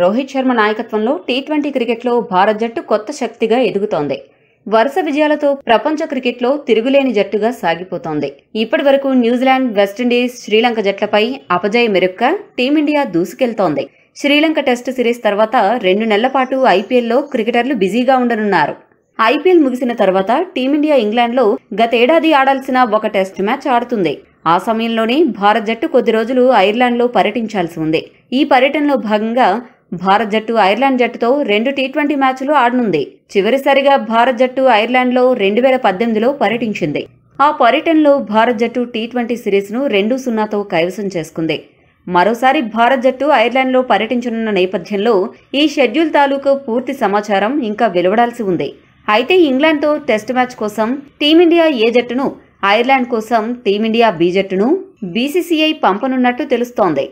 రోహిత్ శర్మ నాయకత్వంలో T twenty క్రికెట్లో భారత్ జట్టు కొత్త శక్తిగా ఎదుగుతోంది వరుస విజయాలతో ప్రపంచ క్రికెట్లో తిరుగులేని జట్టుగా సాగిపోతోంది ఇప్పటి వరకు New Zealand West Indies Sri Lanka జట్లపై అపజయ మెరుక్క team India దూసుకెళ్తోంది Sri Lanka test series తర్వాత రెండు నెలల పాటు ఐపీఎల్లో క్రికెటర్లు బిజీగా ఉండనున్నారు ఐపీఎల్ ముగిసిన తర్వాత టీమిండియా ఇంగ్లాండ్లో గతేడాది ఆడాల్సిన ఒక టెస్ట్ మ్యాచ్ ఆడుతుంది ఆ సమయంలోనే భారత్ జట్టు కొద్ది రోజులు ఐర్లాండ్లో పర్యటించాల్సి ఉంది ఈ పర్యటనలో భాగంగా భారత్ జట్టు ఐర్లాండ్ జట్టుతో రెండు టీ ట్వంటీ మ్యాచ్లు ఆడనుంది చివరిసారిగా భారత్ జట్టు ఐర్లాండ్లో రెండు వేల పద్దెనిమిదిలో పర్యటించింది ఆ పర్యటనలో భారత్ జట్టు టీ ట్వంటీ సిరీస్ను రెండు సున్నాతో కైవసం చేసుకుంది మరోసారి భారత్ జట్టు ఐర్లాండ్లో పర్యటించనున్న నేపథ్యంలో ఈ షెడ్యూల్ తాలూకు పూర్తి సమాచారం ఇంకా వెలువడాల్సి ఉంది అయితే ఇంగ్లాండ్తో టెస్ట్ మ్యాచ్ కోసం టీమిండియా ఏ జట్టును ఐర్లాండ్ కోసం టీమిండియా బి జట్టును బీసీసీఐ పంపనున్నట్టు తెలుస్తోంది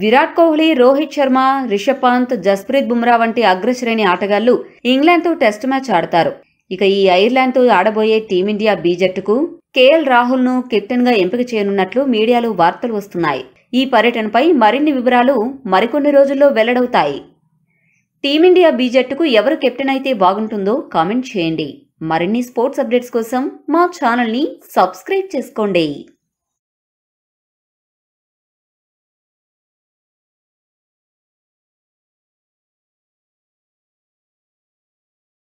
విరాట్ కోహ్లీ రోహిత్ శర్మ రిషబ్ పంత్ జస్ప్రీత్ బుమ్రా వంటి అగ్రశ్రేణి ఆటగాళ్లు ఇంగ్లాండ్తో టెస్ట్ మ్యాచ్ ఆడతారు ఇక ఈ ఐర్లాండ్తో ఆడబోయే టీమిండియా బి జట్టుకు కేఎల్ రాహుల్ను కెప్టెన్గా ఎంపిక చేయనున్నట్లు మీడియాలో వార్తలు వస్తున్నాయి ఈ పర్యటనపై మరిన్ని వివరాలు మరికొన్ని రోజుల్లో వెల్లడవుతాయి టీమిండియా బి జట్టుకు ఎవరు కెప్టెన్ అయితే బాగుంటుందో కామెంట్ చేయండి మరిన్ని స్పోర్ట్స్ అప్డేట్స్ కోసం మా ఛానల్ని సబ్స్క్రైబ్ చేసుకోండి